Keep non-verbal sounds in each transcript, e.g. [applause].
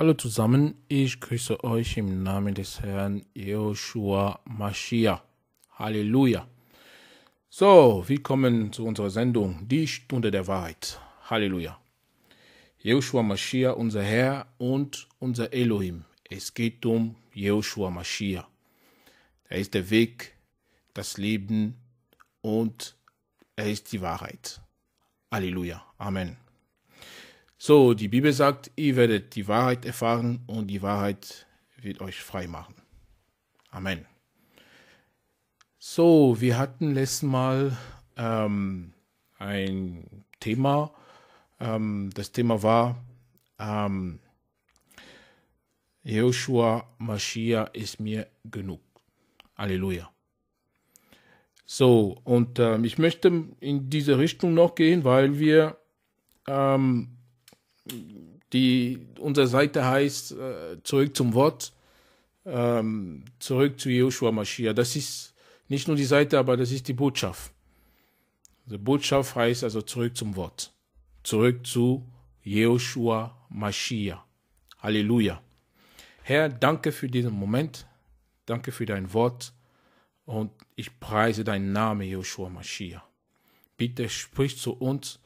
Hallo zusammen, ich grüße euch im Namen des Herrn Joshua Mashiach. Halleluja. So, willkommen zu unserer Sendung, die Stunde der Wahrheit. Halleluja. Joshua Mashiach, unser Herr und unser Elohim. Es geht um Joshua Mashiach. Er ist der Weg, das Leben und er ist die Wahrheit. Halleluja. Amen. So, die Bibel sagt, ihr werdet die Wahrheit erfahren und die Wahrheit wird euch frei machen. Amen. So, wir hatten letzten Mal ähm, ein Thema. Ähm, das Thema war ähm, Joshua Mashiach ist mir genug. Halleluja. So, und ähm, ich möchte in diese Richtung noch gehen, weil wir ähm, die unsere Seite heißt äh, zurück zum Wort, ähm, zurück zu Joshua Mashiach. Das ist nicht nur die Seite, aber das ist die Botschaft. Die Botschaft heißt also zurück zum Wort, zurück zu Joshua Mashiach. Halleluja. Herr, danke für diesen Moment, danke für dein Wort und ich preise deinen Namen, Joshua Mashiach. Bitte sprich zu uns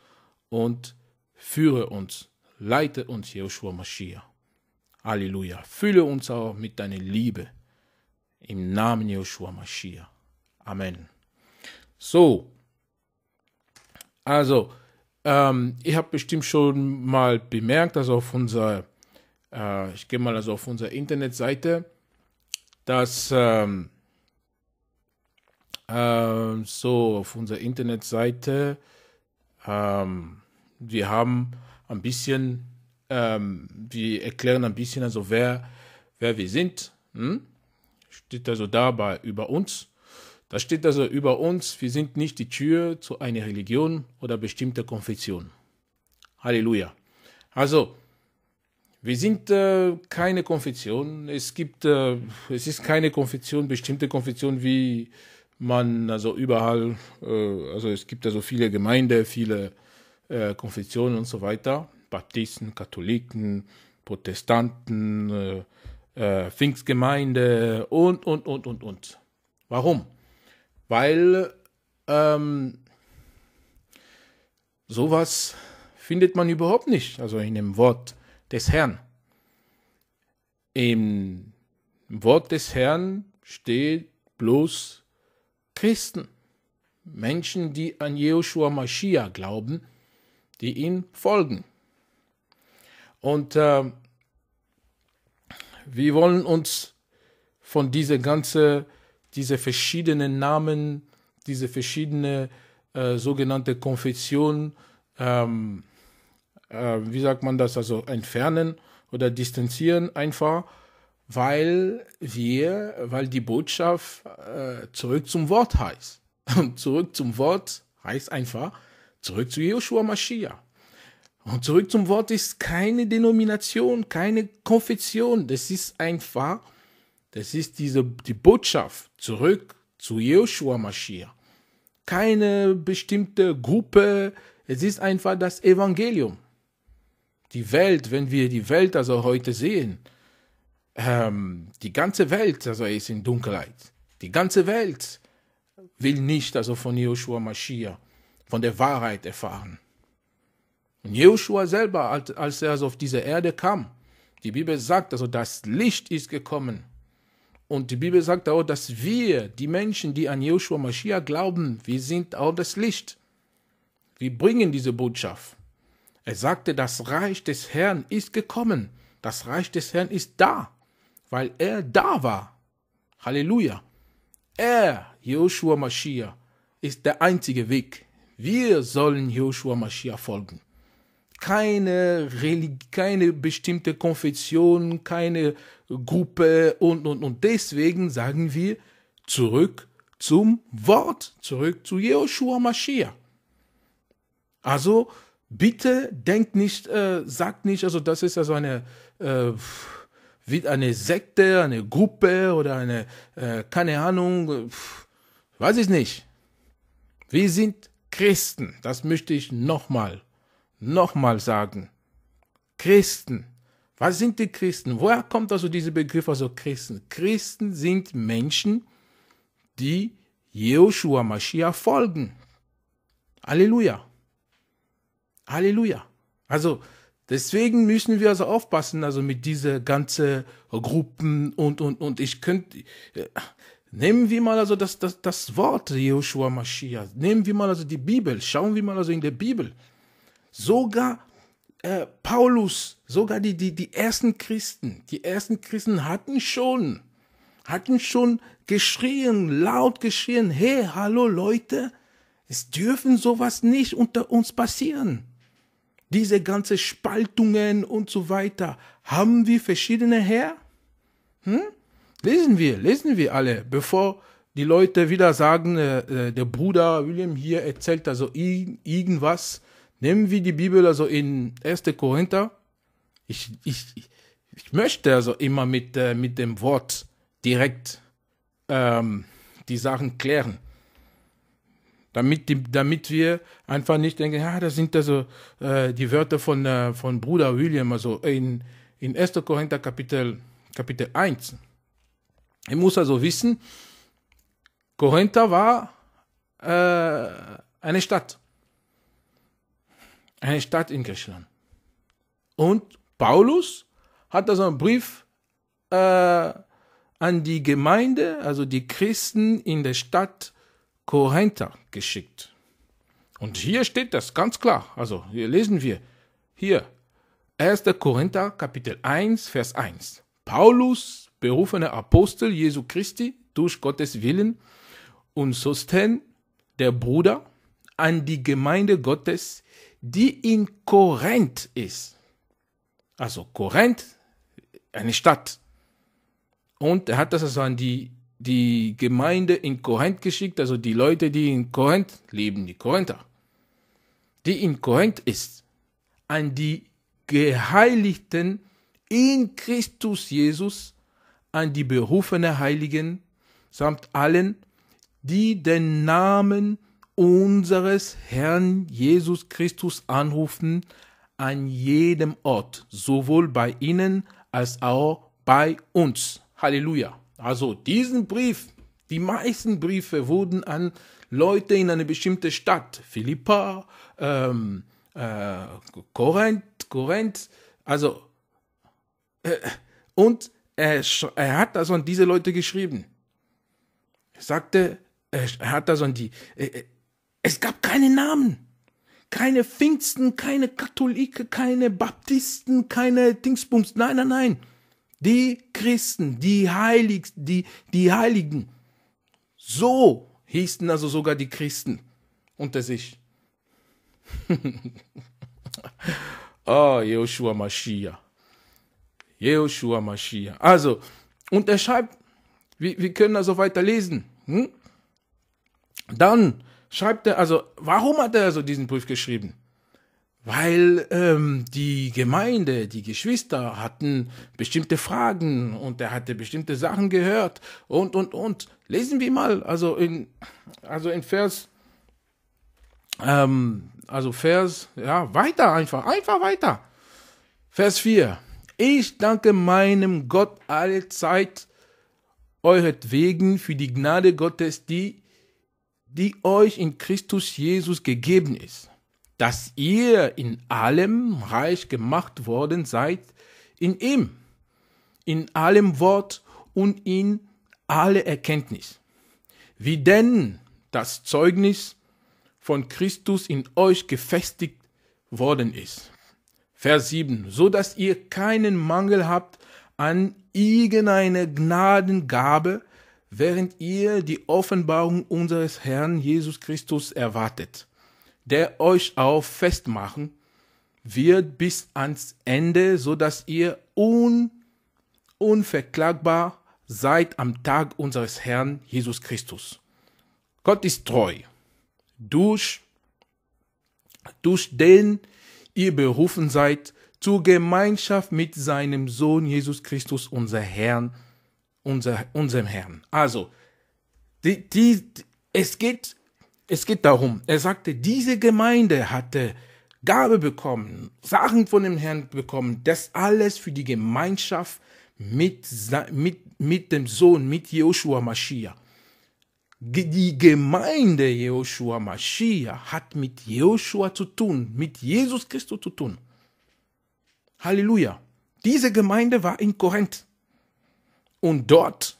und führe uns Leite uns, Joshua Mashiach. Halleluja. Fülle uns auch mit deiner Liebe. Im Namen Joshua Mashiach. Amen. So. Also, ähm, ihr habt bestimmt schon mal bemerkt, dass auf unserer, äh, ich gehe mal also auf unserer Internetseite, dass ähm, ähm, so auf unserer Internetseite, ähm, wir haben ein bisschen, ähm, wir erklären ein bisschen, also wer, wer wir sind. Hm? Steht also dabei über uns. Da steht also über uns, wir sind nicht die Tür zu einer Religion oder bestimmter Konfession. Halleluja. Also, wir sind äh, keine Konfession. Es gibt, äh, es ist keine Konfession, bestimmte Konfession, wie man also überall, äh, also es gibt also viele Gemeinden, viele äh, Konfessionen und so weiter, Baptisten, Katholiken, Protestanten, äh, äh, Pfingstgemeinde und, und, und, und, und. Warum? Weil ähm, sowas findet man überhaupt nicht, also in dem Wort des Herrn. Im Wort des Herrn steht bloß Christen, Menschen, die an Jehoshua Mashiach glauben die ihm folgen. Und äh, wir wollen uns von dieser ganzen, diese verschiedenen Namen, diese verschiedene äh, sogenannte Konfession, ähm, äh, wie sagt man das, also entfernen oder distanzieren einfach, weil wir, weil die Botschaft äh, zurück zum Wort heißt. [laughs] Und zurück zum Wort heißt einfach, Zurück zu Joshua Mashiach. Und zurück zum Wort ist keine Denomination, keine Konfession. Das ist einfach, das ist diese, die Botschaft zurück zu Joshua Mashiach. Keine bestimmte Gruppe. Es ist einfach das Evangelium. Die Welt, wenn wir die Welt also heute sehen, ähm, die ganze Welt also ist in Dunkelheit. Die ganze Welt will nicht also von Joshua Mashiach von der Wahrheit erfahren. Und Jehoshua selber, als er also auf diese Erde kam, die Bibel sagt also, das Licht ist gekommen. Und die Bibel sagt auch, dass wir, die Menschen, die an Joshua Mashiach glauben, wir sind auch das Licht. Wir bringen diese Botschaft. Er sagte, das Reich des Herrn ist gekommen. Das Reich des Herrn ist da, weil er da war. Halleluja. Er, Joshua Mashiach, ist der einzige Weg. Wir sollen Joshua Mashiach folgen. Keine, Religi keine bestimmte Konfession, keine Gruppe und, und, und deswegen sagen wir zurück zum Wort, zurück zu Joshua Mashiach. Also bitte denkt nicht, äh, sagt nicht, also das ist also eine, äh, wie eine Sekte, eine Gruppe oder eine, äh, keine Ahnung, äh, weiß ich nicht. Wir sind Christen, das möchte ich nochmal, nochmal sagen. Christen. Was sind die Christen? Woher kommt also dieser Begriff also Christen? Christen sind Menschen, die Joshua Mashiach folgen. Halleluja. Halleluja. Also deswegen müssen wir also aufpassen, also mit diesen ganzen Gruppen und und und ich könnte äh, Nehmen wir mal also das, das, das Wort Joshua Mashiach. Nehmen wir mal also die Bibel. Schauen wir mal also in der Bibel. Sogar äh, Paulus, sogar die, die, die ersten Christen, die ersten Christen hatten schon, hatten schon geschrien, laut geschrien, hey, hallo Leute, es dürfen sowas nicht unter uns passieren. Diese ganze Spaltungen und so weiter. Haben wir verschiedene her? Hm? Lesen wir, lesen wir alle, bevor die Leute wieder sagen, äh, äh der Bruder William hier erzählt also irgendwas. Nehmen wir die Bibel also in 1. Korinther. Ich, ich, ich möchte also immer mit, äh, mit dem Wort direkt ähm, die Sachen klären. Damit, die, damit wir einfach nicht denken, ja, ah, das sind also äh, die Wörter von, äh, von Bruder William, also in, in 1. Korinther Kapitel, Kapitel 1. Ich muss also wissen, Korinther war äh, eine Stadt. Eine Stadt in Griechenland. Und Paulus hat also einen Brief äh, an die Gemeinde, also die Christen in der Stadt Korinther geschickt. Und hier steht das ganz klar. Also hier lesen wir hier 1. Korinther Kapitel 1 Vers 1. Paulus berufener Apostel Jesu Christi durch Gottes Willen und Sosten, der Bruder, an die Gemeinde Gottes, die in Korinth ist. Also Korinth, eine Stadt. Und er hat das also an die, die Gemeinde in Korinth geschickt, also die Leute, die in Korinth leben, die Korinther, die in Korinth ist, an die Geheiligten in Christus Jesus, an die berufenen Heiligen samt allen, die den Namen unseres Herrn Jesus Christus anrufen, an jedem Ort, sowohl bei ihnen als auch bei uns. Halleluja. Also diesen Brief, die meisten Briefe wurden an Leute in eine bestimmte Stadt, Philippa, ähm, äh, Korinth, Korinth, also äh, und er, er hat das an diese Leute geschrieben. Er sagte, er hat das an die. Äh, äh, es gab keine Namen. Keine Pfingsten, keine Katholiken, keine Baptisten, keine Dingsbums. Nein, nein, nein. Die Christen, die Heiligsten, die, die Heiligen. So hießen also sogar die Christen unter sich. oh, [laughs] Joshua Mashiach. Jehoshua Mashiach. Also, und er schreibt, wir, wir können also weiterlesen. Hm? Dann schreibt er, also, warum hat er also diesen Brief geschrieben? Weil ähm, die Gemeinde, die Geschwister hatten bestimmte Fragen und er hatte bestimmte Sachen gehört und, und, und. Lesen wir mal, also in, also in Vers, ähm, also Vers, ja, weiter einfach, einfach weiter. Vers 4. Ich danke meinem Gott alle Zeit euretwegen für die Gnade Gottes, die, die euch in Christus Jesus gegeben ist, dass ihr in allem reich gemacht worden seid, in ihm, in allem Wort und in alle Erkenntnis. Wie denn das Zeugnis von Christus in euch gefestigt worden ist Vers 7, so dass ihr keinen Mangel habt an irgendeiner Gnadengabe, während ihr die Offenbarung unseres Herrn Jesus Christus erwartet, der euch auch festmachen wird bis ans Ende, so dass ihr un unverklagbar seid am Tag unseres Herrn Jesus Christus. Gott ist treu. Durch, durch den, ihr berufen seid zur Gemeinschaft mit seinem Sohn Jesus Christus, unser Herrn, unser, unserem Herrn. Also, die, die, es, geht, es geht darum, er sagte, diese Gemeinde hatte Gabe bekommen, Sachen von dem Herrn bekommen, das alles für die Gemeinschaft mit, mit, mit dem Sohn, mit Joshua Mashiach. Die Gemeinde Joshua Mashiach hat mit Joshua zu tun, mit Jesus Christus zu tun. Halleluja. Diese Gemeinde war in Korinth. Und dort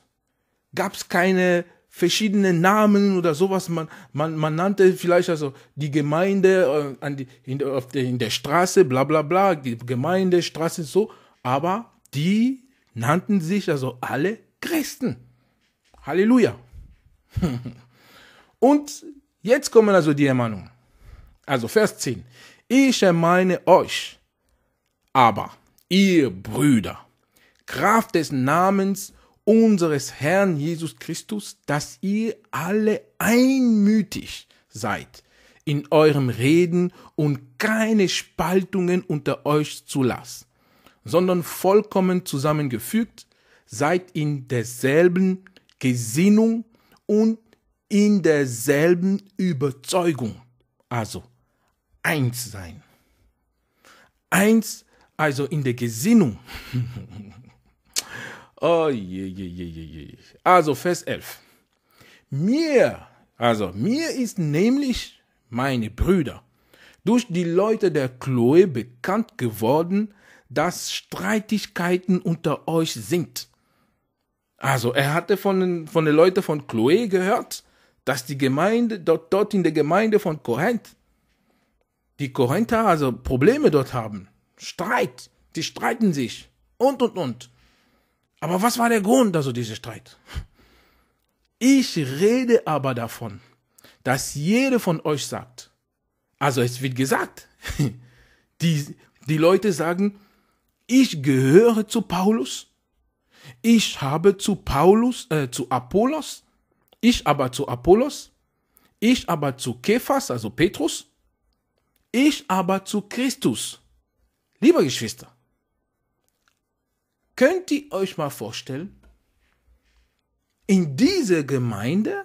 gab es keine verschiedenen Namen oder sowas. Man, man, man nannte vielleicht also die Gemeinde äh, an die, in, auf der, in der Straße, bla bla bla, die Gemeinde, Straße, so. Aber die nannten sich also alle Christen. Halleluja. [laughs] Und jetzt kommen also die Ermahnungen. Also Vers 10. Ich ermeine euch, aber ihr Brüder, Kraft des Namens unseres Herrn Jesus Christus, dass ihr alle einmütig seid in eurem Reden und keine Spaltungen unter euch zulasst, sondern vollkommen zusammengefügt seid in derselben Gesinnung und in derselben Überzeugung. Also eins sein. Eins, also in der Gesinnung. [laughs] oh je, je, je, je, je. Also Vers 11. Mir, also mir ist nämlich, meine Brüder, durch die Leute der Chloe bekannt geworden, dass Streitigkeiten unter euch sind also er hatte von, den, von den Leuten von Chloe gehört, dass die Gemeinde, dort, dort in der Gemeinde von Korinth, die Korinther also Probleme dort haben. Streit, die streiten sich und und und. Aber was war der Grund, also dieser Streit? Ich rede aber davon, dass jeder von euch sagt, also es wird gesagt, [laughs] die, die Leute sagen, ich gehöre zu Paulus, ich habe zu Paulus, äh, zu Apollos, ich aber zu Apollos, ich aber zu Kephas, also Petrus, ich aber zu Christus. Liebe Geschwister, könnt ihr euch mal vorstellen, in dieser Gemeinde,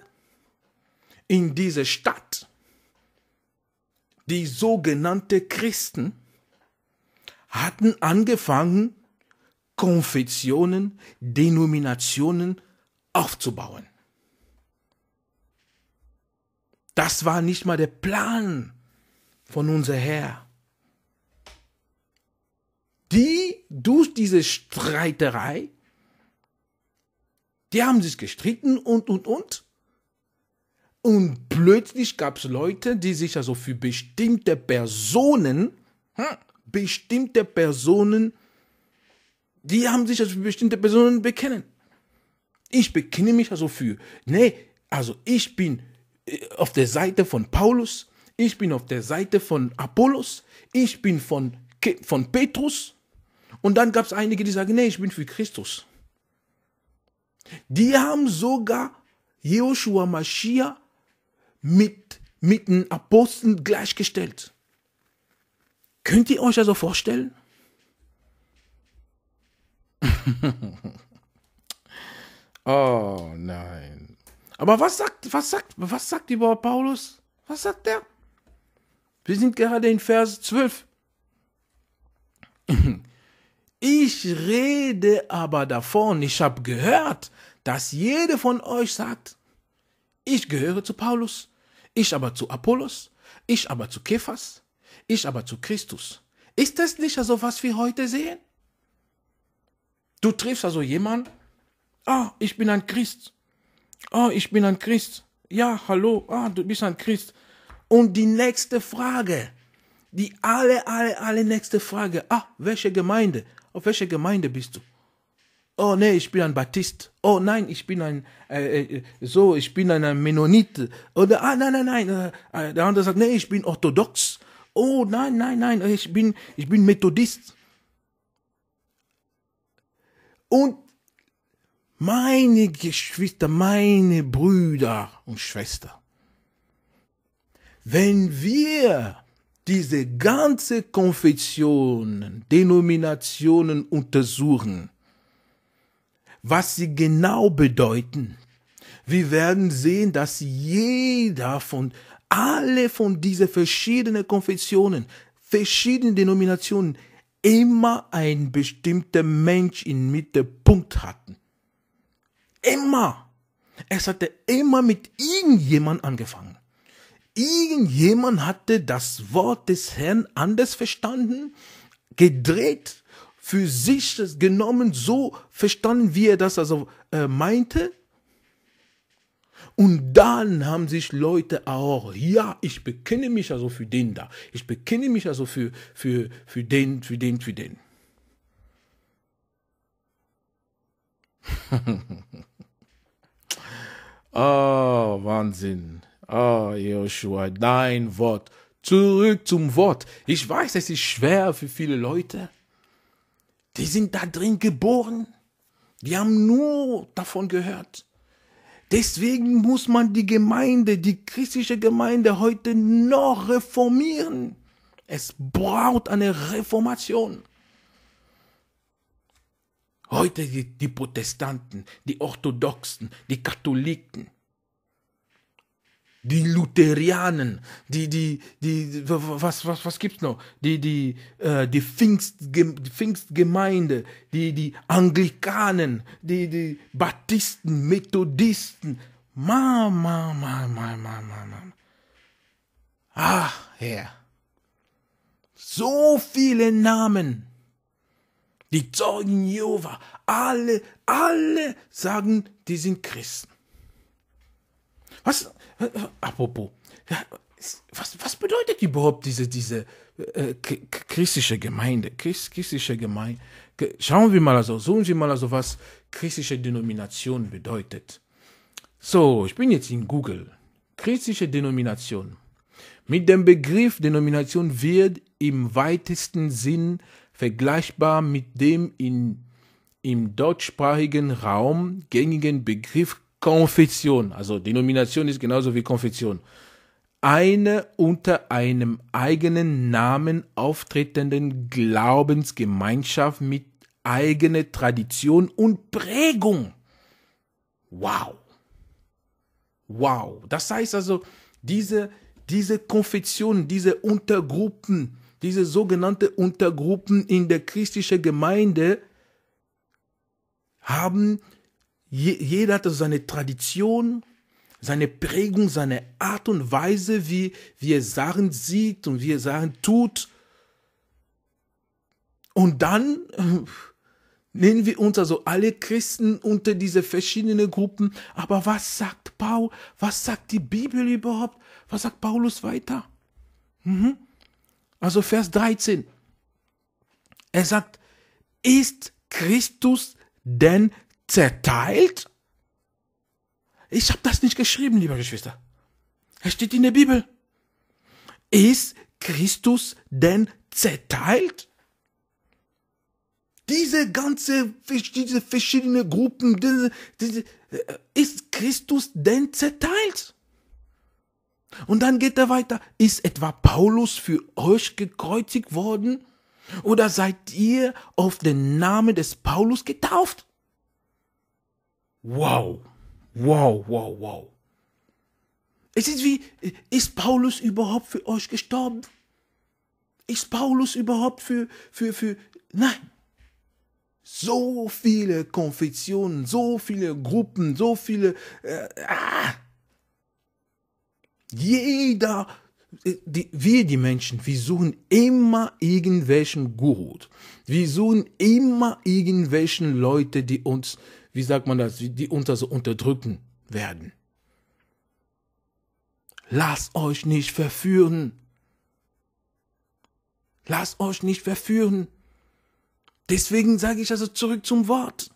in dieser Stadt, die sogenannten Christen hatten angefangen, Konfessionen, Denominationen aufzubauen. Das war nicht mal der Plan von unser Herr. Die durch diese Streiterei, die haben sich gestritten und, und, und. Und plötzlich gab es Leute, die sich also für bestimmte Personen, hm, bestimmte Personen die haben sich als bestimmte Personen bekennen. Ich bekenne mich also für. Nee, also ich bin äh, auf der Seite von Paulus, ich bin auf der Seite von Apollos, ich bin von, von Petrus. Und dann gab es einige, die sagen, nee, ich bin für Christus. Die haben sogar Joshua Mashiach mit, mit den Aposteln gleichgestellt. Könnt ihr euch also vorstellen? [laughs] oh nein. Aber was sagt, was sagt, was sagt überhaupt Paulus? Was sagt der? Wir sind gerade in Vers 12. [clears throat] Ich rede aber davon, ich habe gehört, dass jeder von euch sagt, ich gehöre zu Paulus, ich aber zu Apollos, ich aber zu Kephas, ich aber zu Christus. Ist das nicht so also, was wir heute sehen? Du triffst also jemanden, ah, ich bin ein Christ. Ah, ich bin ein Christ. Ja, hallo, ah, du bist ein Christ. Und die nächste Frage, die alle, alle, alle nächste Frage, ah, welche Gemeinde? Auf welche Gemeinde bist du? Oh nee, ich bin ein Baptist. Oh nein, ich bin ein äh, äh so, ich bin ein Mennonit. Oder ah nein, nein, nein. Äh, äh, der andere sagt, nee, ich bin orthodox. Oh nein, nein, nein, ich bin ich bin Methodist. Und meine Geschwister, meine Brüder und Schwestern, wenn wir diese ganze Konfessionen, Denominationen untersuchen, was sie genau bedeuten, wir werden sehen, dass jeder von, alle von diesen verschiedenen Konfessionen, verschiedenen Denominationen immer ein bestimmter Mensch im Mittelpunkt hatten. Immer. Es hatte immer mit irgendjemand angefangen. Irgendjemand hatte das Wort des Herrn anders verstanden, gedreht, für sich genommen, so verstanden, wie er das also äh, meinte. Und dann haben sich Leute auch, ja, ich bekenne mich also für den da. Ich bekenne mich also für, für, für den, für den, für den. [laughs] oh, Wahnsinn. oh, Joshua, dein Wort. Zurück zum Wort. Ich weiß, es ist schwer für viele Leute. Die sind da drin geboren. Die haben nur davon gehört. Deswegen muss man die Gemeinde, die christliche Gemeinde heute noch reformieren. Es braucht eine Reformation. Heute die, die Protestanten, die Orthodoxen, die Katholiken, die Lutherianen, die, die, die, was, was, was gibt's noch? Die, die, äh, die Pfingstge Pfingstgemeinde, die, die Anglikanen, die, die Baptisten, Methodisten. Ma, ma, ma, ma, ma, ma, ma. Ah, Herr. So viele Namen. Die Zeugen Jehova, alle, alle sagen, die sind Christen. Was? Äh, apropos. Was, was bedeutet überhaupt diese, diese äh, äh christliche Gemeinde? Christ, christliche Gemeinde. Schauen wir mal also, suchen Sie mal also, was christliche Denomination bedeutet. So, ich bin jetzt in Google. Christliche Denomination. Mit dem Begriff Denomination wird im weitesten Sinn vergleichbar mit dem in, im deutschsprachigen Raum gängigen Begriff Konfession, also Denomination ist genauso wie Konfession, eine unter einem eigenen Namen auftretenden Glaubensgemeinschaft mit eigener Tradition und Prägung. Wow. Wow. Das heißt also, diese, diese Konfession, diese Untergruppen, diese sogenannte Untergruppen in der christlichen Gemeinde haben Je, jeder hatte seine Tradition, seine Prägung, seine Art und Weise, wie, wie er Sachen sieht und wie er Sachen tut. Und dann äh, nennen wir uns also alle Christen unter diese verschiedenen Gruppen. Aber was sagt Paul? Was sagt die Bibel überhaupt? Was sagt Paulus weiter? Mhm. Also Vers 13. Er sagt, ist Christus denn Zerteilt? Ich habe das nicht geschrieben, liebe Geschwister. Es steht in der Bibel. Ist Christus denn zerteilt? Diese ganze, diese verschiedene Gruppen, diese, diese, äh, ist Christus denn zerteilt? Und dann geht er weiter. Ist etwa Paulus für euch gekreuzigt worden? Oder seid ihr auf den Namen des Paulus getauft? Wow. Wow, wow, wow. Es ist wie, ist Paulus überhaupt für euch gestorben? Ist Paulus überhaupt für, für, für, nein. So viele Konfessionen, so viele Gruppen, so viele, äh, ah. Jeder die, wir die Menschen, wir suchen immer irgendwelchen Guru. Wir suchen immer irgendwelchen Leute, die uns, wie sagt man das, die uns also unterdrücken werden. Lasst euch nicht verführen. Lasst euch nicht verführen. Deswegen sage ich also zurück zum Wort.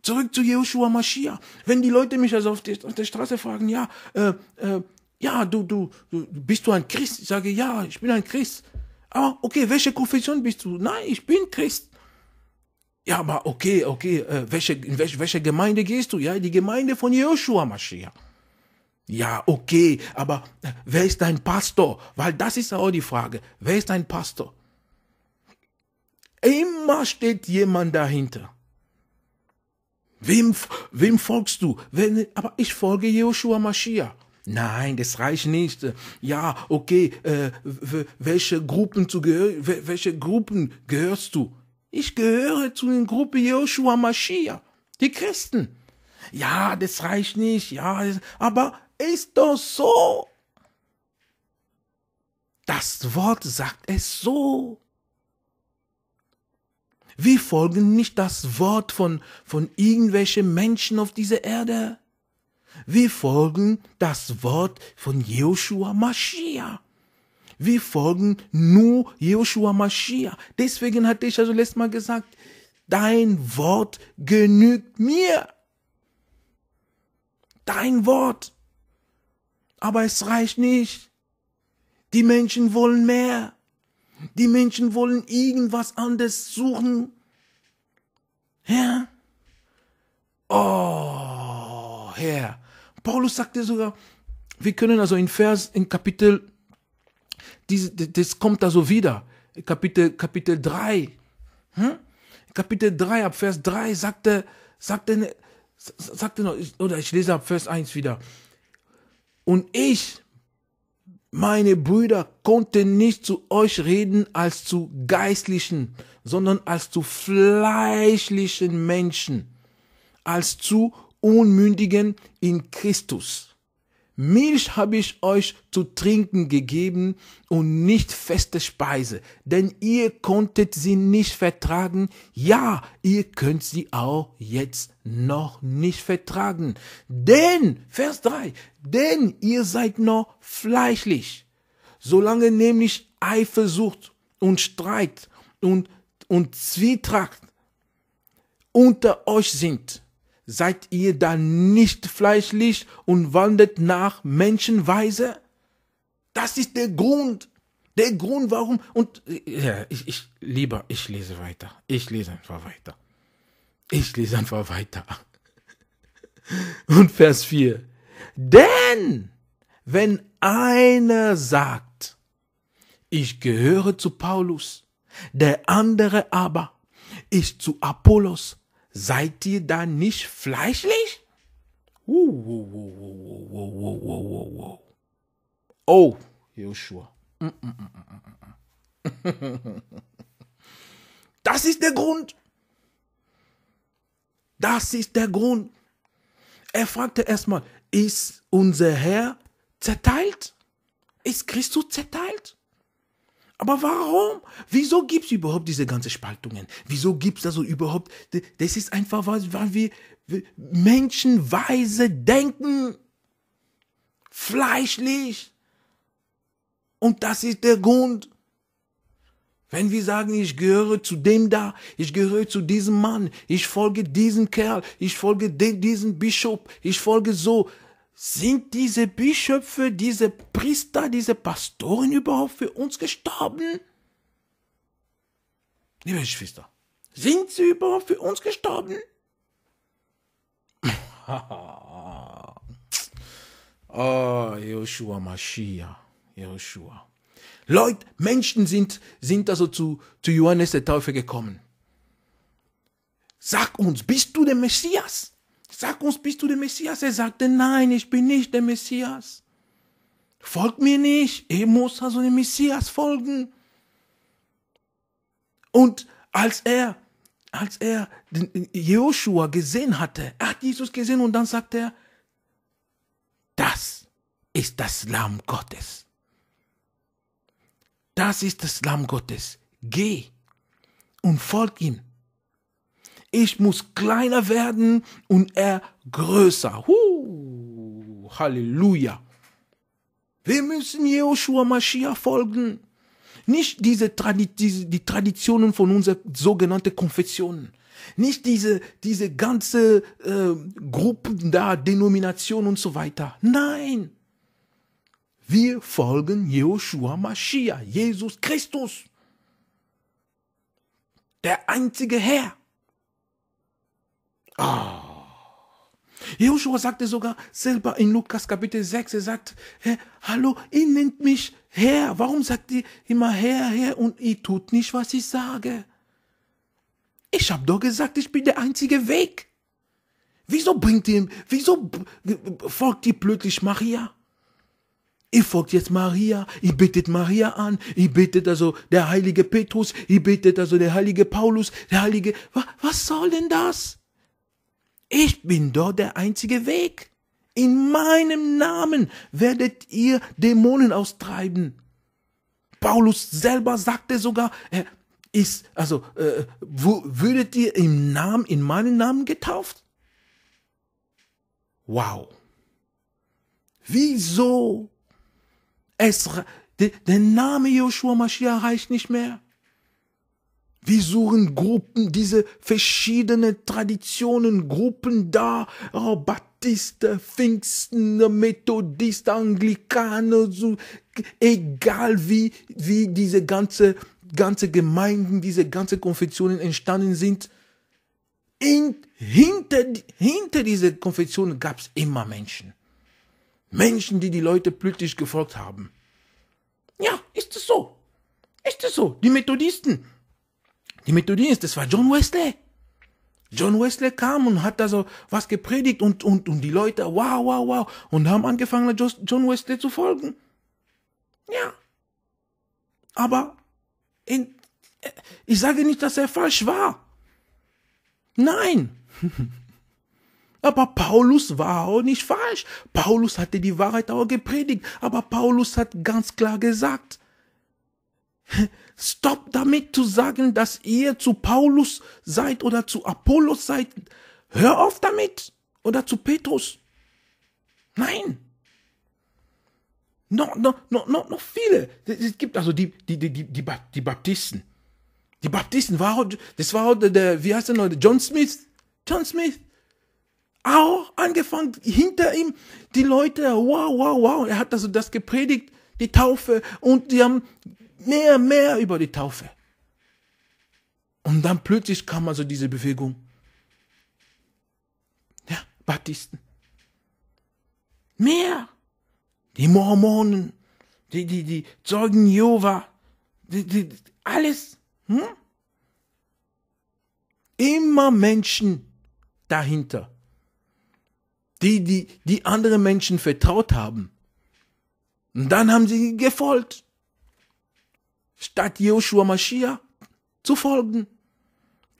Zurück zu Joshua Mashiach. Wenn die Leute mich also auf, die, auf der Straße fragen, ja, äh, äh, ja, du, du, du, bist du ein Christ? Ich sage, ja, ich bin ein Christ. Ah, okay, welche Konfession bist du? Nein, ich bin Christ. Ja, aber okay, okay, äh, welche, in welche, welche Gemeinde gehst du? Ja, die Gemeinde von Joshua Mashiach. Ja, okay, aber äh, wer ist dein Pastor? Weil das ist auch die Frage. Wer ist dein Pastor? Immer steht jemand dahinter. Wem, wem folgst du? Wenn, aber ich folge Joshua Mashiach. Nein, das reicht nicht. Ja, okay, äh, welche Gruppen zu welche Gruppen gehörst du? Ich gehöre zu den Gruppen Joshua Mashiach, die Christen. Ja, das reicht nicht. Ja, aber ist doch so. Das Wort sagt es so. Wir folgen nicht das Wort von, von irgendwelchen Menschen auf dieser Erde. Wir folgen das Wort von Joshua Mashiach. Wir folgen nur Joshua Mashiach. Deswegen hatte ich also letztes Mal gesagt, dein Wort genügt mir. Dein Wort. Aber es reicht nicht. Die Menschen wollen mehr. Die Menschen wollen irgendwas anderes suchen. Herr? Ja? Oh, Herr, Paulus sagte sogar, wir können also in Vers, in Kapitel, diese, das kommt also wieder, Kapitel, Kapitel 3, hm? Kapitel 3, ab Vers 3 sagte, sagte, sagte noch, oder ich lese ab Vers 1 wieder. Und ich, meine Brüder, konnte nicht zu euch reden als zu geistlichen, sondern als zu fleischlichen Menschen, als zu Unmündigen in Christus. Milch habe ich euch zu trinken gegeben und nicht feste Speise, denn ihr konntet sie nicht vertragen, ja, ihr könnt sie auch jetzt noch nicht vertragen. Denn, Vers 3, denn ihr seid noch fleischlich, solange nämlich Eifersucht und Streit und, und Zwietracht unter euch sind Seid ihr dann nicht fleischlich und wandelt nach Menschenweise? Das ist der Grund. Der Grund, warum. Und ja, ich, ich lieber, ich lese weiter. Ich lese einfach weiter. Ich lese einfach weiter. Und Vers 4. Denn wenn einer sagt, ich gehöre zu Paulus, der andere aber, ist zu Apollos, seid ihr da nicht fleischlich? Oh, Joshua. Das ist der Grund. Das ist der Grund. Er fragte erstmal, ist unser Herr zerteilt? Ist Christus zerteilt? Aber warum? Wieso gibt es überhaupt diese ganzen Spaltungen? Wieso gibt es also überhaupt? Das ist einfach, weil wir menschenweise denken, fleischlich. Und das ist der Grund. Wenn wir sagen, ich gehöre zu dem da, ich gehöre zu diesem Mann, ich folge diesem Kerl, ich folge diesem Bischof, ich folge so, sind diese Bischöfe, diese Priester, diese Pastoren überhaupt für uns gestorben? Liebe Geschwister, sind sie überhaupt für uns gestorben? [laughs] oh, Joshua Mashiach, Joshua. Leute, Menschen sind, sind also zu, zu Johannes der Täufer gekommen. Sag uns, bist du der Messias? Sag uns, bist du der Messias? Er sagte, nein, ich bin nicht der Messias. Folgt mir nicht. Er muss also dem Messias folgen. Und als er, als er Joshua gesehen hatte, er hat Jesus gesehen und dann sagte er, das ist das Lamm Gottes. Das ist das Lamm Gottes. Geh und folg ihm. Ich muss kleiner werden und er größer. Huh, Halleluja. Wir müssen Joshua Mashiach folgen. Nicht diese, Tradi diese die Traditionen von unserer sogenannten Konfession. Nicht diese, diese ganze äh, Gruppen da, Denomination und so weiter. Nein. Wir folgen Joshua Mashiach, Jesus Christus. Der einzige Herr. Ah. Joshua sagte sogar selber in Lukas Kapitel 6, er sagt, hallo, ihr nennt mich Herr. Warum sagt ihr immer Herr, Herr und ihr tut nicht, was ich sage? Ich habe doch gesagt, ich bin der einzige Weg. Wieso bringt ihr, wieso folgt ihr plötzlich Maria? Ihr folgt jetzt Maria, ihr betet Maria an, ihr betet also der heilige Petrus, ihr betet also der heilige Paulus, der heilige, was, was soll denn das? Ich bin dort der einzige Weg. In meinem Namen werdet ihr Dämonen austreiben. Paulus selber sagte sogar, er ist, also, äh, wo, würdet ihr im Namen, in meinem Namen getauft? Wow. Wieso? Es, der Name Joshua Mashiach reicht nicht mehr. Wir suchen Gruppen, diese verschiedenen Traditionen, Gruppen da, oh, Baptiste, Pfingsten, Methodist, Anglikaner, so, egal wie, wie diese ganze, ganze Gemeinden, diese ganze Konfessionen entstanden sind. In, hinter, hinter diese Konfession gab es immer Menschen. Menschen, die die Leute politisch gefolgt haben. Ja, ist es so. Ist es so. Die Methodisten, die Methodist, das war John Wesley. John Wesley kam und hat da so was gepredigt und, und, und die Leute, wow, wow, wow, und haben angefangen, John Wesley zu folgen. Ja. Aber in, äh, ich sage nicht, dass er falsch war. Nein. [laughs] Aber Paulus war auch nicht falsch. Paulus hatte die Wahrheit auch gepredigt. Aber Paulus hat ganz klar gesagt, Stopp damit zu sagen, dass ihr zu Paulus seid oder zu Apollos seid. Hör auf damit. Oder zu Petrus. Nein. Noch, noch, noch, noch, noch viele. Es gibt also die, die, die, die, die, die Baptisten. Die Baptisten war das war heute der, wie heißt der noch, John Smith. John Smith. Auch angefangen, hinter ihm, die Leute, wow, wow, wow. Er hat also das gepredigt, die Taufe, und die haben mehr, mehr über die Taufe. Und dann plötzlich kam also diese Bewegung. Ja, Baptisten. Mehr. Die Mormonen, die, die, die Zeugen Jehova, die, die, alles. Hm? Immer Menschen dahinter, die, die, die andere Menschen vertraut haben. Und dann haben sie gefolgt statt Joshua Mashiach zu folgen.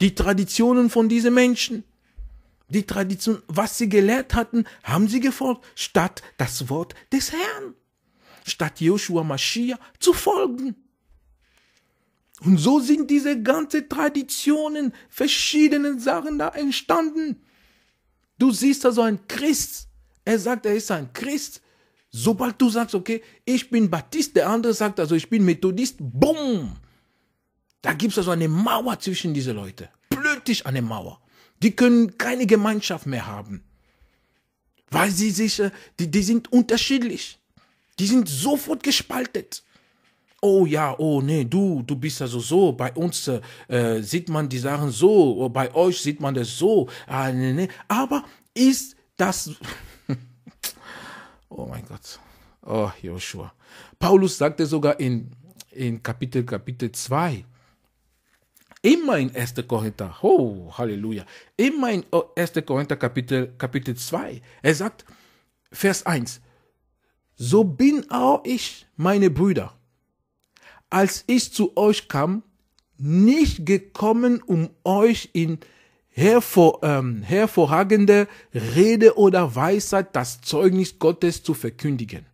Die Traditionen von diesen Menschen, die Tradition, was sie gelehrt hatten, haben sie gefolgt, statt das Wort des Herrn, statt Joshua Mashiach zu folgen. Und so sind diese ganzen Traditionen, verschiedenen Sachen da entstanden. Du siehst also ein Christ. Er sagt, er ist ein Christ, Sobald du sagst, okay, ich bin Baptist, der andere sagt, also ich bin Methodist, bumm! Da gibt es also eine Mauer zwischen diese Leute. Plötzlich eine Mauer. Die können keine Gemeinschaft mehr haben. Weil sie sich, äh, die, die sind unterschiedlich. Die sind sofort gespaltet. Oh ja, oh nee, du, du bist also so. Bei uns äh, äh sieht man die Sachen so, oh, bei euch sieht man das so. Ah, nee, nee. Aber ist das, Oh mein Gott. Oh, Joshua. Paulus sagte sogar in, in Kapitel, Kapitel 2, immer in 1. Korinther, oh, Halleluja, immer in 1. Korinther Kapitel, Kapitel 2, er sagt, Vers 1, so bin auch ich, meine Brüder, als ich zu euch kam, nicht gekommen, um euch in hervor, ähm, hervorragende Rede oder Weisheit, das Zeugnis Gottes zu verkündigen.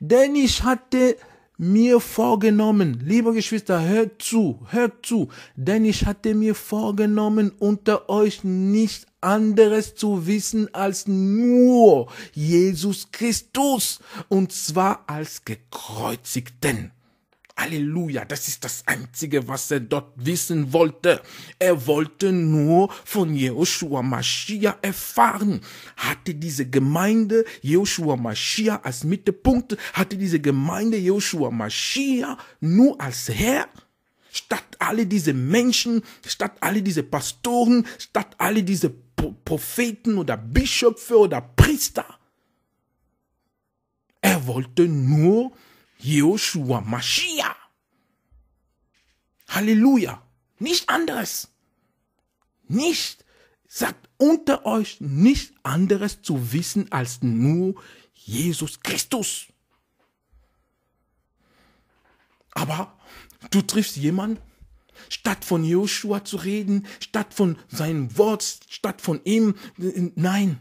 Denn ich hatte mir vorgenommen, liebe Geschwister, hört zu, hört zu, denn ich hatte mir vorgenommen, unter euch nichts anderes zu wissen als nur Jesus Christus, und zwar als gekreuzigten. Halleluja, das ist das Einzige, was er dort wissen wollte. Er wollte nur von Joshua Mashiach erfahren. Hatte diese Gemeinde Joshua Mashiach als Mittelpunkt, hatte diese Gemeinde Joshua Mashiach nur als Herr? Statt alle diese Menschen, statt alle diese Pastoren, statt alle diese Pro Propheten oder Bischöfe oder Priester. Er wollte nur Joshua Mashiach. Halleluja. Nicht anderes. Nicht. Sagt unter euch nicht anderes zu wissen als nur Jesus Christus. Aber du triffst jemanden, statt von Joshua zu reden, statt von seinem Wort, statt von ihm, nein.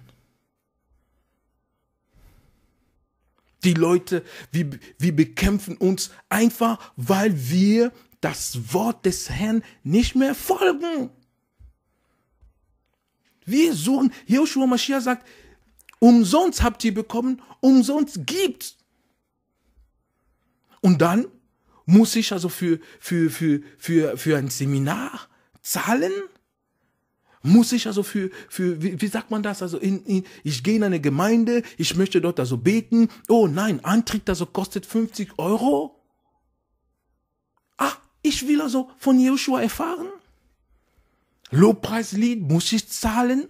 Die Leute, wir, wir bekämpfen uns einfach, weil wir das Wort des Herrn nicht mehr folgen. Wir suchen, Joshua Mashiach sagt, umsonst habt ihr bekommen, umsonst gibt. Und dann muss ich also für, für, für, für, für ein Seminar zahlen? muss ich also für, für wie, wie sagt man das? Also in, in, ich gehe in eine Gemeinde, ich möchte dort also beten. Oh nein, Antritt also kostet 50 Euro. Ah, ich will also von Joshua erfahren. Lobpreislied muss ich zahlen.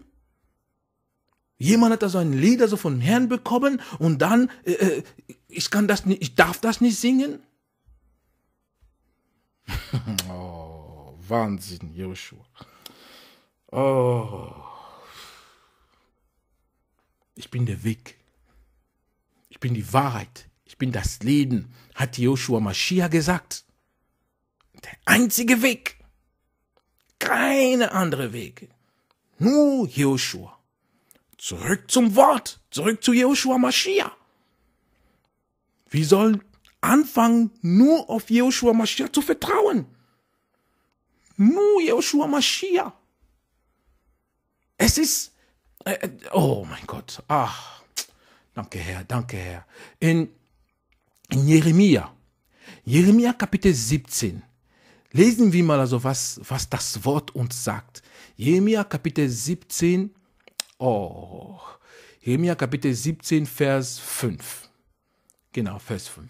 Jemand hat also ein Lied also vom Herrn bekommen und dann äh, äh ich kann das nicht, ich darf das nicht singen. [laughs] oh, Wahnsinn, Joshua. Oh. Ich bin der Weg. Ich bin die Wahrheit. Ich bin das Leben, hat Joshua Mashiach gesagt. Der einzige Weg. Keine andere Wege. Nur Joshua. Zurück zum Wort. Zurück zu Joshua Mashiach. Wir sollen anfangen, nur auf Joshua Mashiach zu vertrauen. Nur Joshua Mashiach. Es ist, äh, äh, oh mein Gott, ach, danke Herr, danke Herr. In, in Jeremia, Jeremia Kapitel 17, lesen wir mal also, was, was das Wort uns sagt. Jeremia Kapitel 17, oh, Jeremia Kapitel 17, Vers 5. Genau, Vers 5.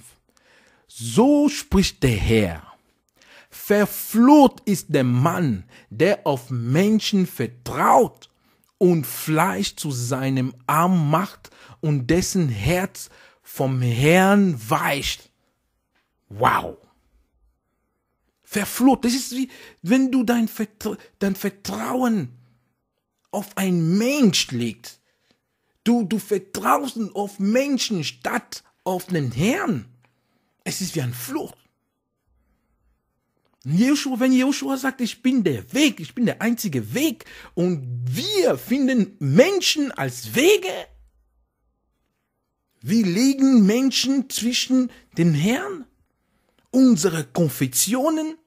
So spricht der Herr. Verflucht ist der Mann, der auf Menschen vertraut und Fleisch zu seinem Arm macht und dessen Herz vom Herrn weicht. Wow. Verflucht. Das ist wie, wenn du dein, Vertra dein Vertrauen auf einen Mensch legst. Du, du vertraust auf Menschen statt auf den Herrn. Es ist wie ein Flucht. Jeshua, wenn Joshua sagt, ich bin der Weg, ich bin der einzige Weg und wir finden Menschen als Wege, wir legen Menschen zwischen den Herrn, unsere Konfessionen,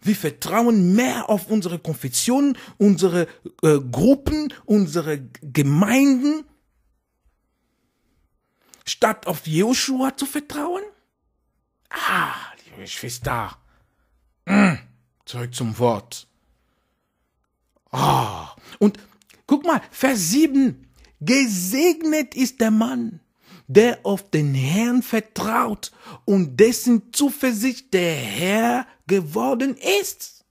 wir vertrauen mehr auf unsere Konfessionen, unsere äh, Gruppen, unsere Gemeinden, statt auf Joshua zu vertrauen? Ah, liebe Schwester, Mmh, hm, Zeug zum Wort. Ah, und guck mal, Vers 7. Gesegnet ist der Mann, der auf den Herrn vertraut und dessen Zuversicht der Herr geworden ist.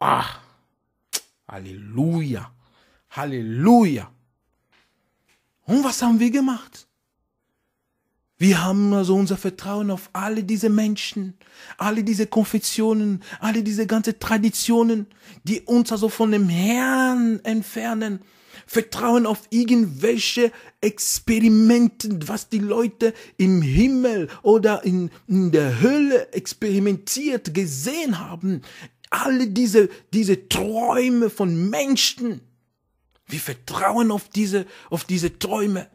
Ah, Halleluja, Halleluja. Und was haben wir gemacht? Wir haben also unser Vertrauen auf alle diese Menschen, alle diese Konfessionen, alle diese ganzen Traditionen, die uns also von dem Herrn entfernen. Vertrauen auf irgendwelche Experimenten, was die Leute im Himmel oder in, in der Hölle experimentiert gesehen haben. Alle diese, diese Träume von Menschen. Wir vertrauen auf diese, auf diese Träume.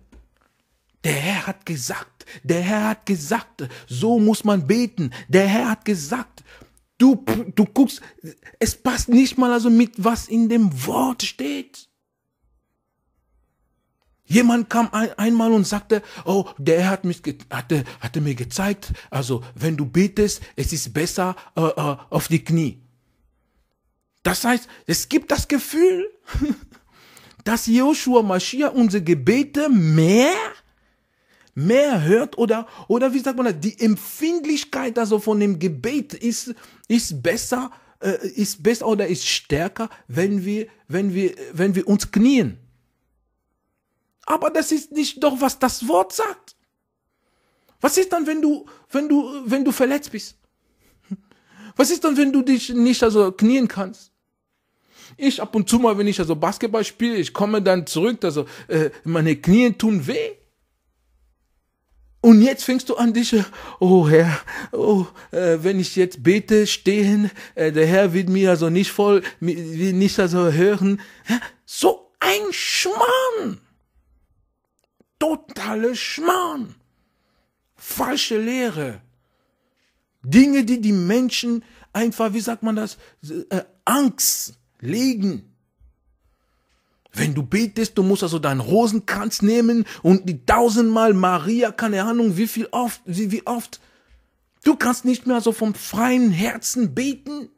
Der Herr hat gesagt, der Herr hat gesagt, so muss man beten, der Herr hat gesagt. Du, du guckst, es passt nicht mal also mit, was in dem Wort steht. Jemand kam ein, einmal und sagte, oh, der Herr hat mich hatte, hatte mir gezeigt, also wenn du betest, es ist besser äh, äh, auf die Knie. Das heißt, es gibt das Gefühl, [laughs] dass Joshua Mashiach unsere Gebete mehr mehr hört oder, oder wie sagt man das, die Empfindlichkeit also von dem Gebet ist, ist besser, äh, ist besser oder ist stärker, wenn wir, wenn wir, wenn wir uns knien. Aber das ist nicht doch, was das Wort sagt. Was ist dann, wenn du, wenn du, wenn du verletzt bist? Was ist dann, wenn du dich nicht also knien kannst? Ich ab und zu mal, wenn ich also Basketball spiele, ich komme dann zurück, also äh, meine Knie tun weh. Und jetzt fängst du an, dich, oh Herr, oh, äh, wenn ich jetzt bete, stehen, äh, der Herr wird mir also nicht voll, will nicht also hören. So ein Schmarrn! Totale Schmarrn! Falsche Lehre! Dinge, die die Menschen einfach, wie sagt man das, äh, Angst legen. Wenn du betest, du musst also deinen Rosenkranz nehmen und die tausendmal Maria, keine Ahnung, wie viel oft, wie, wie oft. Du kannst nicht mehr so vom freien Herzen beten.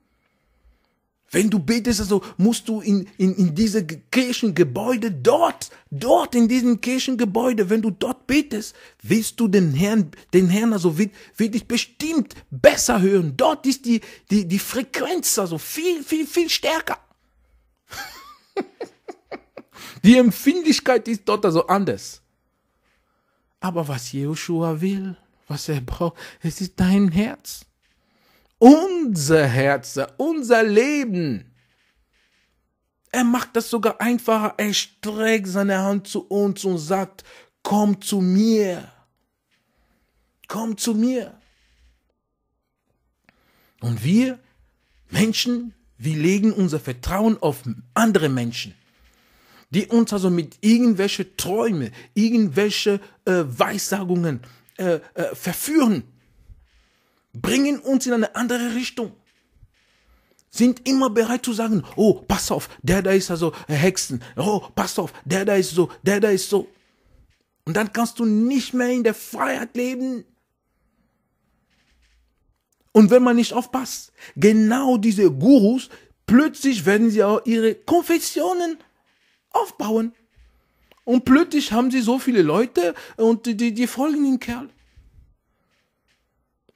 Wenn du betest, also musst du in, in, in diese Kirchengebäude dort, dort in diesem Kirchengebäude, wenn du dort betest, willst du den Herrn, den Herrn also wird, dich bestimmt besser hören. Dort ist die, die, die Frequenz also viel, viel, viel stärker. [laughs] Die Empfindlichkeit ist dort also anders. Aber was Joshua will, was er braucht, es ist dein Herz. Unser Herz, unser Leben. Er macht das sogar einfacher. Er streckt seine Hand zu uns und sagt, komm zu mir. Komm zu mir. Und wir Menschen, wir legen unser Vertrauen auf andere Menschen die uns also mit irgendwelche Träume, irgendwelche äh, Weissagungen äh, äh, verführen, bringen uns in eine andere Richtung. Sind immer bereit zu sagen, oh, pass auf, der da ist also äh, Hexen, oh, pass auf, der da ist so, der da ist so. Und dann kannst du nicht mehr in der Freiheit leben. Und wenn man nicht aufpasst, genau diese Gurus, plötzlich werden sie auch ihre Konfessionen aufbauen. Und plötzlich haben sie so viele Leute und die, die, folgen dem Kerl.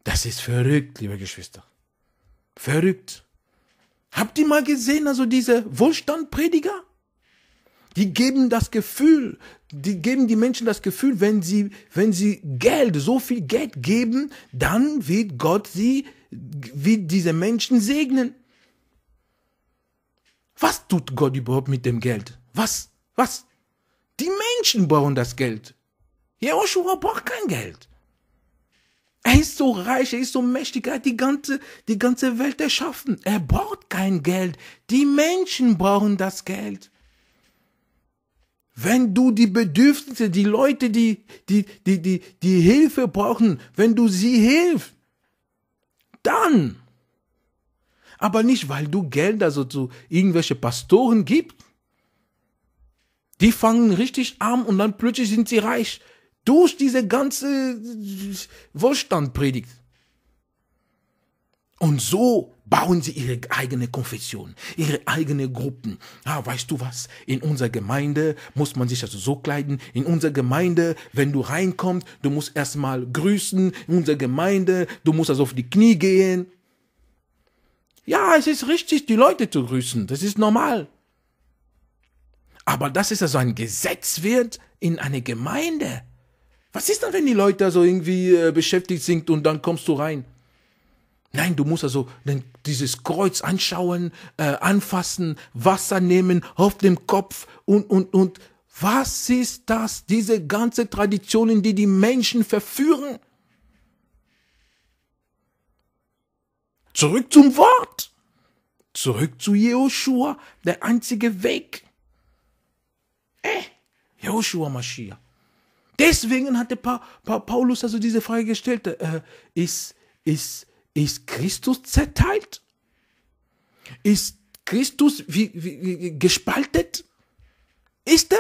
Das ist verrückt, liebe Geschwister. Verrückt. Habt ihr mal gesehen, also diese Wohlstandprediger? Die geben das Gefühl, die geben die Menschen das Gefühl, wenn sie, wenn sie Geld, so viel Geld geben, dann wird Gott sie, wird diese Menschen segnen. Was tut Gott überhaupt mit dem Geld? Was? Was? Die Menschen brauchen das Geld. Joshua braucht kein Geld. Er ist so reich, er ist so mächtig, er hat die ganze, die ganze Welt erschaffen. Er braucht kein Geld. Die Menschen brauchen das Geld. Wenn du die Bedürfnisse, die Leute, die, die, die, die, die Hilfe brauchen, wenn du sie hilfst, dann. Aber nicht, weil du Geld also zu irgendwelchen Pastoren gibst. Die fangen richtig arm und dann plötzlich sind sie reich. Durch diese ganze Wohlstandpredigt. Und so bauen sie ihre eigene Konfession, ihre eigene Gruppen. Ah, weißt du was? In unserer Gemeinde muss man sich also so kleiden. In unserer Gemeinde, wenn du reinkommst, du musst erstmal grüßen. In unserer Gemeinde, du musst also auf die Knie gehen. Ja, es ist richtig, die Leute zu grüßen. Das ist normal. Aber das ist ja so ein Gesetz wird in eine Gemeinde. Was ist dann, wenn die Leute da so irgendwie äh, beschäftigt sind und dann kommst du rein? Nein, du musst also dieses Kreuz anschauen, äh, anfassen, Wasser nehmen, auf dem Kopf und, und, und. Was ist das? Diese ganze Traditionen, die die Menschen verführen? Zurück zum Wort. Zurück zu Jehoshua, der einzige Weg. Joshua Mashiach. Deswegen hat der pa pa Paulus also diese Frage gestellt, äh, ist, ist, ist Christus zerteilt? Ist Christus wie, wie, gespaltet? Ist er?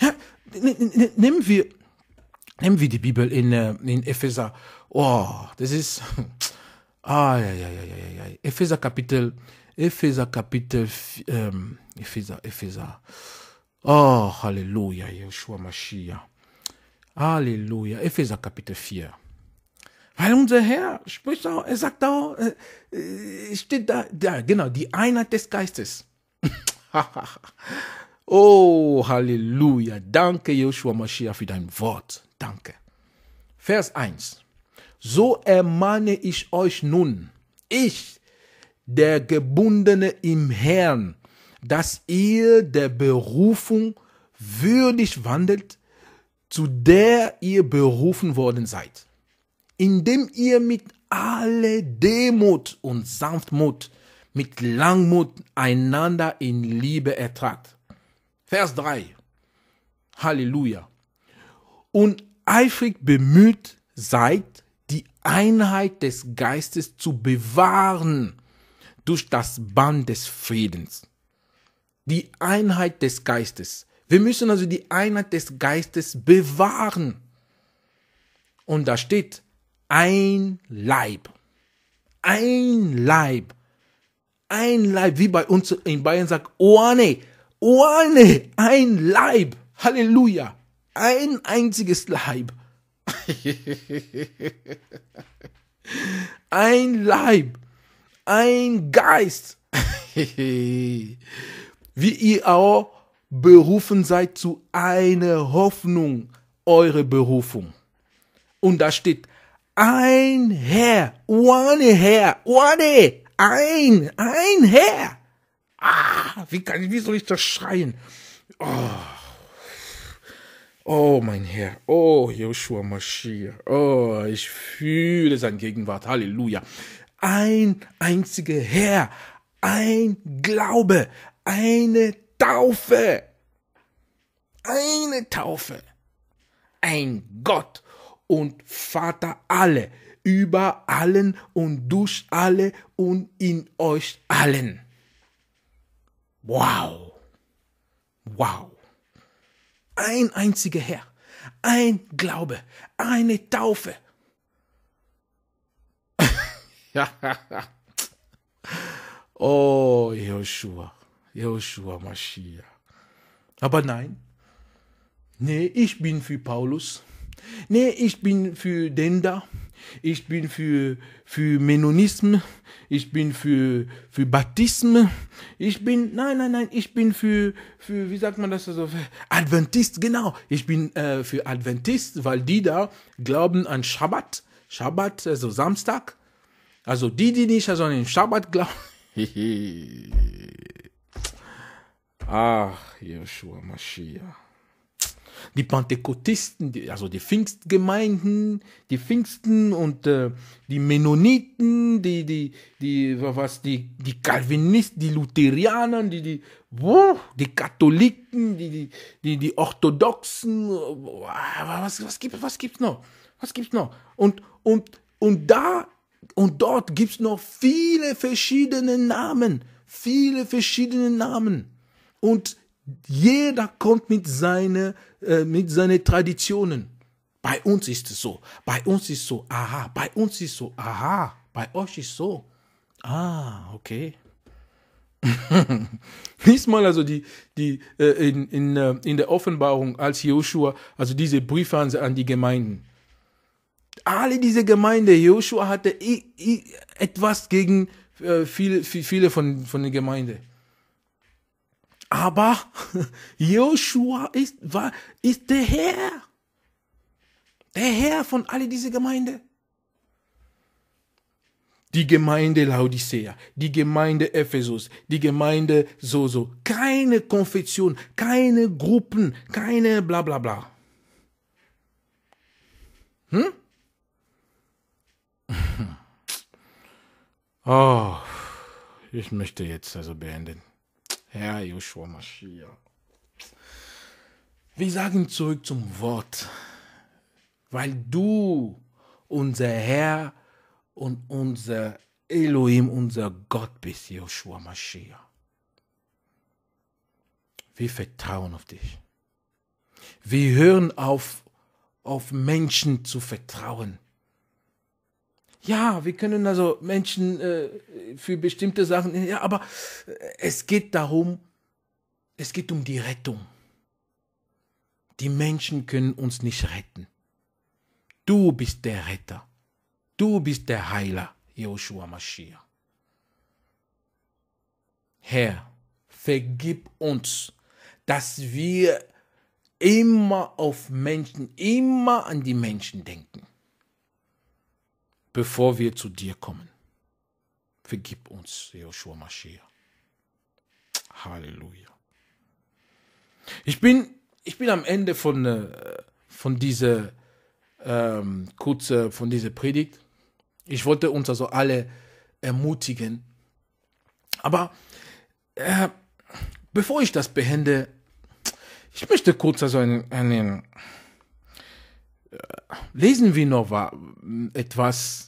Ja, nehmen, wir, nehmen wir die Bibel in, äh, in Epheser. Oh, das ist. [laughs] Ah, ja, ja, ja, ja, ja. Epheser Kapitel. Epheser Kapitel. Ähm, Epheser, Epheser. Oh, Halleluja, Yeshua Mashiach. Halleluja. Epheser Kapitel 4. Weil unser Herr spricht auch, er sagt auch, äh, äh steht da, da, genau, die Einheit des Geistes. [laughs] oh, Halleluja. Danke, Joshua Mashiach, für dein Wort. Danke. Vers 1. So ermahne ich euch nun, ich, der Gebundene im Herrn, dass ihr der Berufung würdig wandelt, zu der ihr berufen worden seid, indem ihr mit aller Demut und Sanftmut, mit Langmut einander in Liebe ertragt. Vers 3. Halleluja. Und eifrig bemüht seid, die Einheit des Geistes zu bewahren durch das Band des Friedens die Einheit des Geistes. Wir müssen also die Einheit des Geistes bewahren. Und da steht ein Leib. Ein Leib. Ein Leib, wie bei uns in Bayern sagt, Oane, Oane, ein Leib. Halleluja. Ein einziges Leib. [laughs] ein Leib. Ein Geist. [laughs] wie ihr auch berufen seid zu einer Hoffnung, eure Berufung. Und da steht ein Herr, one Herr, one, ein, ein Herr. Ah, wie kann wie soll ich das schreien? Oh, oh mein Herr, oh Joshua Mashiach, oh, ich fühle seine Gegenwart, Halleluja. Ein einziger Herr, ein Glaube, eine Taufe. Eine Taufe. Ein Gott und Vater alle, über allen und durch alle und in euch allen. Wow. Wow. Ein einziger Herr, ein Glaube, eine Taufe. [laughs] oh, Joshua. Joshua Mashiach. Aber nein, nee, ich bin für Paulus. Nee, ich bin für Denda, Ich bin für, für Menonismus. Ich bin für, für Baptismus. Ich bin, nein, nein, nein, ich bin für, für wie sagt man das so? Also, Adventist, genau. Ich bin äh, für Adventist, weil die da glauben an Schabbat. Schabbat, also Samstag. Also die, die nicht also an den Schabbat glauben. [laughs] Ach, Joshua Mashiach. Die Pentekotisten, die, also die Pfingstgemeinden, die Pfingsten und äh, die Mennoniten, die, die, die, was, die, die Calvinisten, die Lutherianer, die, die, wow, die Katholiken, die, die, die, die Orthodoxen, äh, was, was gibt, was gibt's noch? Was gibt's noch? Und, und, und da, und dort gibt's noch viele verschiedene Namen, viele verschiedene Namen und jeder kommt mit seine äh, mit seine Traditionen. Bei uns ist es so, bei uns ist so, aha, bei uns ist so, aha, bei euch ist so. Ah, okay. [laughs] Diesmal also die, die äh, in, in, äh, in der Offenbarung als Joshua, also diese Briefe an, an die Gemeinden. Alle diese Gemeinde, Joshua hatte i, i, etwas gegen äh, viele, viele von, von der Gemeinde. Aber [laughs] Joshua ist, war, ist der Herr. Der Herr von all diese Gemeinde. Die Gemeinde Laodicea, die Gemeinde Ephesus, die Gemeinde Soso. Keine Konfession, keine Gruppen, keine bla bla bla. Hm? [laughs] Oh, ich möchte jetzt also beenden. Herr Joshua Mashiach. Wir sagen zurück zum Wort, weil du unser Herr und unser Elohim, unser Gott bist, Joshua Mashiach. Wir vertrauen auf dich. Wir hören auf, auf Menschen zu vertrauen ja, wir können also Menschen äh, für bestimmte Sachen, ja, aber äh, es geht darum, es geht um die Rettung. Die Menschen können uns nicht retten. Du bist der Retter. Du bist der Heiler, Joshua Mashiach. Herr, vergib uns, dass wir immer auf Menschen, immer an die Menschen denken bevor wir zu dir kommen. Vergib uns, Joshua Mashiach. Halleluja. Ich bin, ich bin am Ende von, äh, von dieser ähm, kurze, von dieser Predigt. Ich wollte uns also alle ermutigen. Aber äh, bevor ich das beende, ich möchte kurz also einen, einen äh, lesen wir noch etwas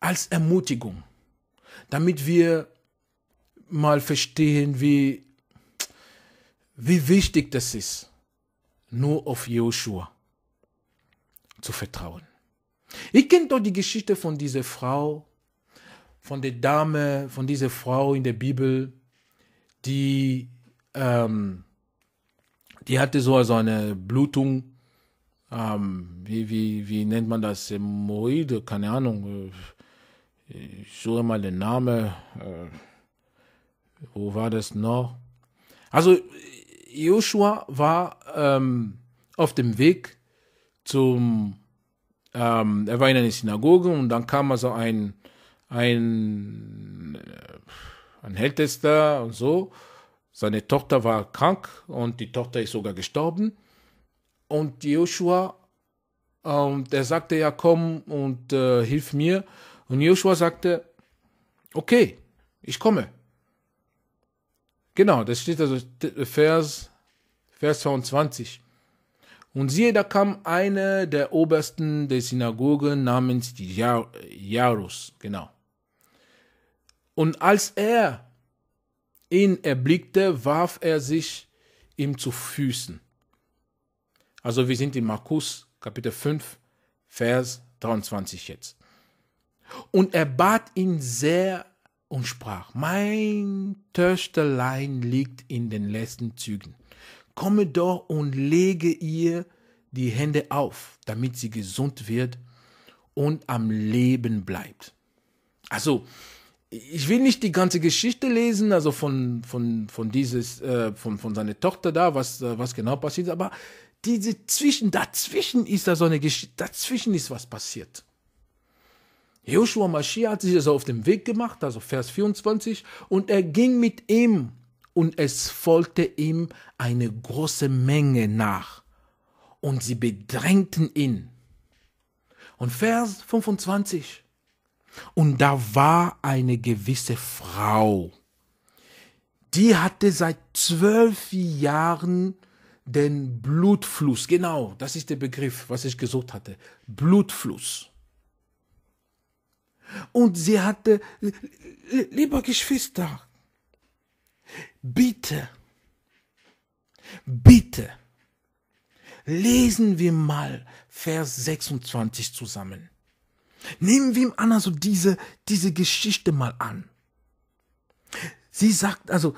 als Ermutigung, damit wir mal verstehen, wie, wie wichtig das ist, nur auf Joshua zu vertrauen. Ich kenne doch die Geschichte von dieser Frau, von der Dame, von dieser Frau in der Bibel, die, ähm, die hatte so also eine Blutung, ähm, wie, wie, wie nennt man das, Hämorrhoide, keine Ahnung, ich suche mal den Namen. Äh, wo war das noch? Also Joshua war ähm, auf dem Weg zum, ähm, er war in einer Synagoge und dann kam also ein, ein, äh, ein Ältester und so. Seine Tochter war krank und die Tochter ist sogar gestorben. Und Joshua, ähm, der sagte ja, komm und äh, hilf mir. Und Joshua sagte, okay, ich komme. Genau, das steht also Vers, Vers 22. Und siehe, da kam einer der Obersten der Synagoge namens Jairus, genau. Und als er ihn erblickte, warf er sich ihm zu Füßen. Also wir sind in Markus Kapitel 5, Vers 23 jetzt. Und er bat ihn sehr und sprach, mein Töchterlein liegt in den letzten Zügen. Komme doch und lege ihr die Hände auf, damit sie gesund wird und am Leben bleibt. Also, ich will nicht die ganze Geschichte lesen, also von, von, von dieses, äh, von, von seiner Tochter da, was, äh, was genau passiert, aber diese Zwischen, dazwischen ist da so eine Geschichte, dazwischen ist was passiert. Joshua Mashiach hat sich also auf den Weg gemacht, also Vers 24, und er ging mit ihm und es folgte ihm eine große Menge nach und sie bedrängten ihn. Und Vers 25, und da war eine gewisse Frau, die hatte seit zwölf Jahren den Blutfluss, genau, das ist der Begriff, was ich gesucht hatte, Blutfluss und sie hatte, äh, lieber Geschwister, bitte, bitte, lesen wir mal Vers 26 zusammen. Nehmen wir an also diese, diese Geschichte mal an. Sie sagt also,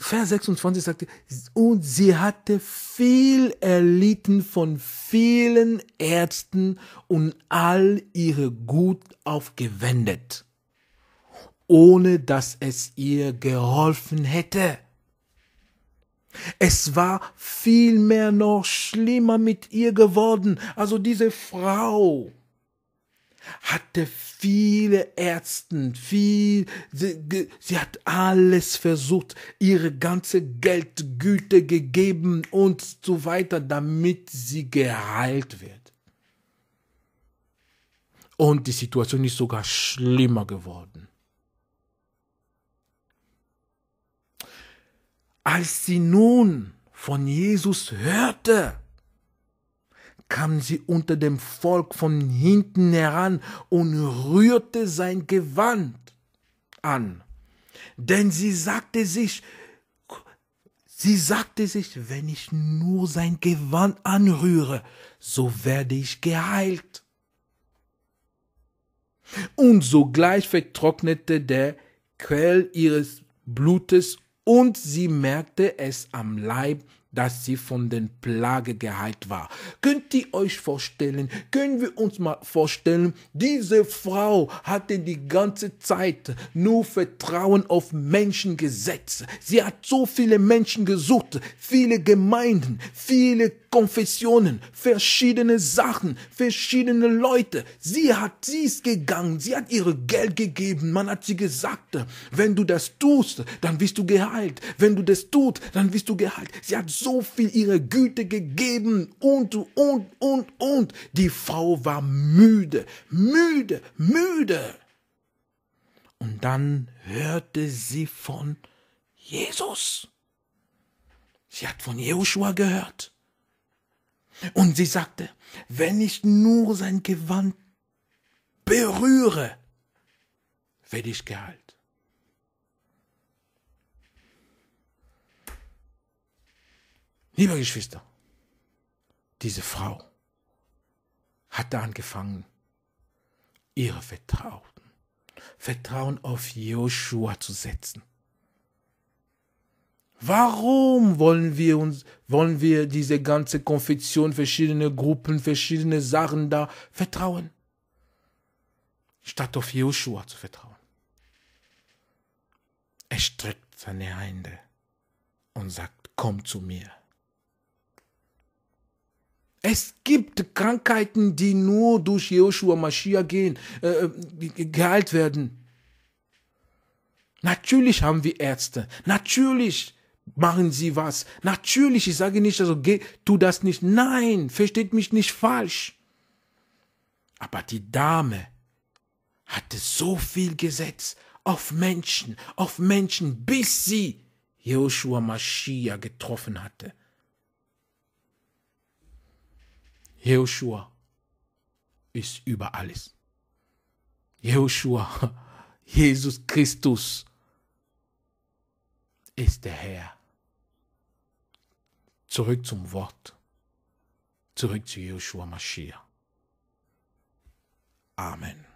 Vers 26 sagte, und sie hatte viel erlitten von vielen Ärzten und all ihre Gut aufgewendet, ohne dass es ihr geholfen hätte. Es war vielmehr noch schlimmer mit ihr geworden. Also diese Frau hatte viele Ärzte, viel, sie, sie hat alles versucht, ihre ganze Geldgüte gegeben und so weiter, damit sie geheilt wird. Und die Situation ist sogar schlimmer geworden. Als sie nun von Jesus hörte, kam sie unter dem Volk von hinten heran und rührte sein Gewand an. Denn sie sagte sich, sie sagte sich, wenn ich nur sein Gewand anrühre, so werde ich geheilt. Und sogleich vertrocknete der Quell ihres Blutes und sie merkte es am Leib dass sie von den Plage geheilt war. Könnt ihr euch vorstellen, können wir uns mal vorstellen, diese Frau hatte die ganze Zeit nur Vertrauen auf Menschen gesetzt. Sie hat so viele Menschen gesucht, viele Gemeinden, viele Konfessionen, verschiedene Sachen, verschiedene Leute. Sie hat dies gegangen, sie hat ihre Geld gegeben. Man hat sie gesagt, wenn du das tust, dann wirst du geheilt. Wenn du das tust, dann wirst du geheilt. Sie hat so so viel ihre Güte gegeben und, und, und, und. Die Frau war müde, müde, müde. Und dann hörte sie von Jesus. Sie hat von Joshua gehört. Und sie sagte, wenn ich nur sein Gewand berühre, werde ich geheilt. Liebe Geschwister, diese Frau hatte angefangen, ihre Vertrauten, Vertrauen auf Joshua zu setzen. Warum wollen wir uns, wollen wir diese ganze Konfektion, verschiedene Gruppen, verschiedene Sachen da vertrauen? Statt auf Joshua zu vertrauen. Er streckt seine Hände und sagt, komm zu mir. Es gibt Krankheiten, die nur durch Joshua Mashiach gehen, äh, äh geheilt werden. Natürlich haben wir Ärzte. Natürlich machen sie was. Natürlich, ich sage nicht, also geh, tu das nicht. Nein, versteht mich nicht falsch. Aber die Dame hatte so viel Gesetz auf Menschen, auf Menschen, bis sie Joshua Mashiach getroffen hatte. Jehoshua ist über alles. Jehoshua, [laughs] Jesus Christus ist der Herr. Zurück zum Wort. Zurück zu Jehoshua Mashiach. Amen.